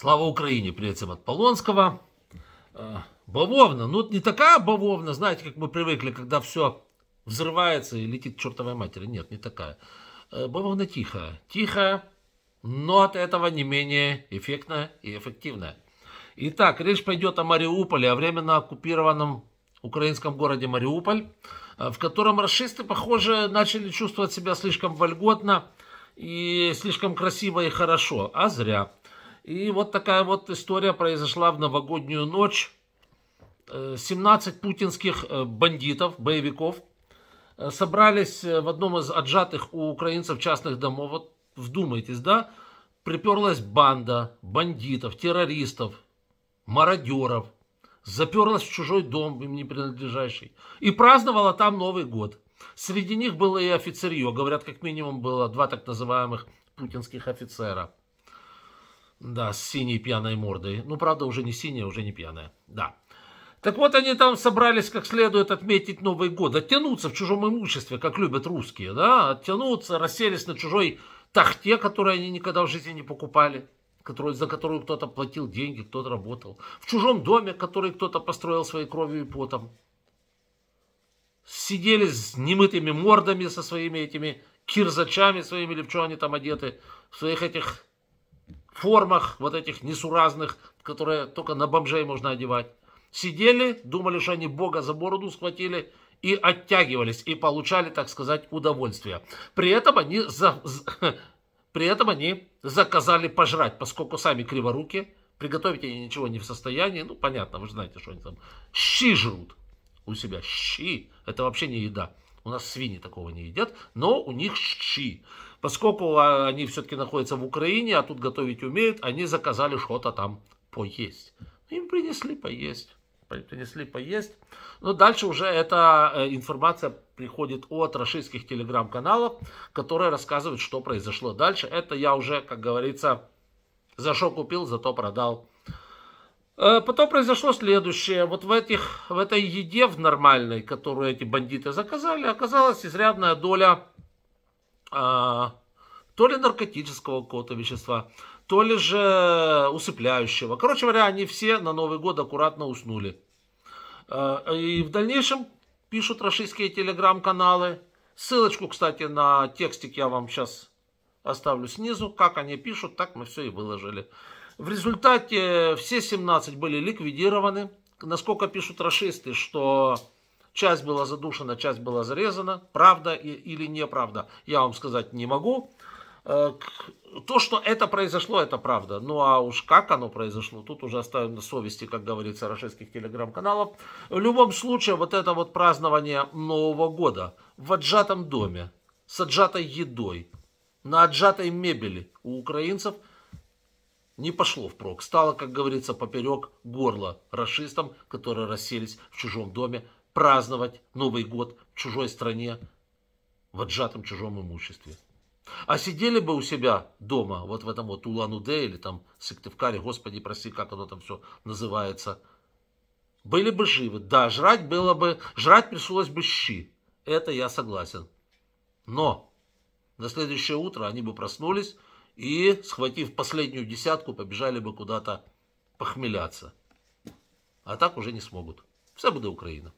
Слава Украине при этом от Полонского. Э, бавовна. Ну, не такая бавовна, знаете, как мы привыкли, когда все взрывается и летит к чертовой матери. Нет, не такая. Э, бавовна тихая. Тихая, но от этого не менее эффектная и эффективная. Итак, речь пойдет о Мариуполе, о временно оккупированном украинском городе Мариуполь, э, в котором расисты, похоже, начали чувствовать себя слишком вольготно и слишком красиво и хорошо, а зря. И вот такая вот история произошла в новогоднюю ночь. 17 э, путинских э, бандитов, боевиков, э, собрались в одном из отжатых у украинцев частных домов. Вот вдумайтесь, да? Приперлась банда бандитов, террористов, мародеров. Заперлась в чужой дом, им не принадлежащий. И праздновала там Новый год. Среди них было и офицерье. Говорят, как минимум было два так называемых путинских офицера – да, с синей пьяной мордой. Ну, правда, уже не синяя, уже не пьяная. Да. Так вот, они там собрались как следует отметить Новый год. Оттянуться в чужом имуществе, как любят русские, да? Оттянуться, расселись на чужой тахте, которую они никогда в жизни не покупали. Который, за которую кто-то платил деньги, кто-то работал. В чужом доме, который кто-то построил своей кровью и потом. Сидели с немытыми мордами, со своими этими кирзачами своими, или в что они там одеты, в своих этих формах вот этих несуразных, которые только на бомжей можно одевать. Сидели, думали, что они Бога за бороду схватили и оттягивались, и получали, так сказать, удовольствие. При этом они, за... При этом они заказали пожрать, поскольку сами криворуки, приготовить они ничего не в состоянии. Ну, понятно, вы же знаете, что они там щи жрут у себя. Щи – это вообще не еда. У нас свиньи такого не едят, но у них щи. Поскольку а, они все-таки находятся в Украине, а тут готовить умеют, они заказали что-то там поесть. Ну, им принесли поесть. Принесли поесть. Но дальше уже эта э, информация приходит от российских телеграм-каналов, которые рассказывают, что произошло дальше. Это я уже, как говорится, за что купил, зато продал. Э, потом произошло следующее. Вот в, этих, в этой еде, в нормальной, которую эти бандиты заказали, оказалась изрядная доля а, то ли наркотического какого-то вещества, то ли же усыпляющего. Короче говоря, они все на Новый год аккуратно уснули. А, и в дальнейшем пишут российские телеграм-каналы. Ссылочку, кстати, на текстик я вам сейчас оставлю снизу. Как они пишут, так мы все и выложили. В результате все 17 были ликвидированы. Насколько пишут расисты, что Часть была задушена, часть была зарезана. Правда или неправда, я вам сказать не могу. Э, то, что это произошло, это правда. Ну а уж как оно произошло, тут уже оставим на совести, как говорится, российских телеграм-каналов. В любом случае, вот это вот празднование Нового года в отжатом доме, с отжатой едой, на отжатой мебели у украинцев не пошло впрок. Стало, как говорится, поперек горла расистам, которые расселись в чужом доме праздновать Новый год в чужой стране, в отжатом чужом имуществе. А сидели бы у себя дома, вот в этом вот Улан-Удэ или там Сыктывкаре, господи, прости, как оно там все называется, были бы живы. Да, жрать было бы, жрать пришлось бы щи. Это я согласен. Но на следующее утро они бы проснулись и, схватив последнюю десятку, побежали бы куда-то похмеляться. А так уже не смогут. Все будет Украина.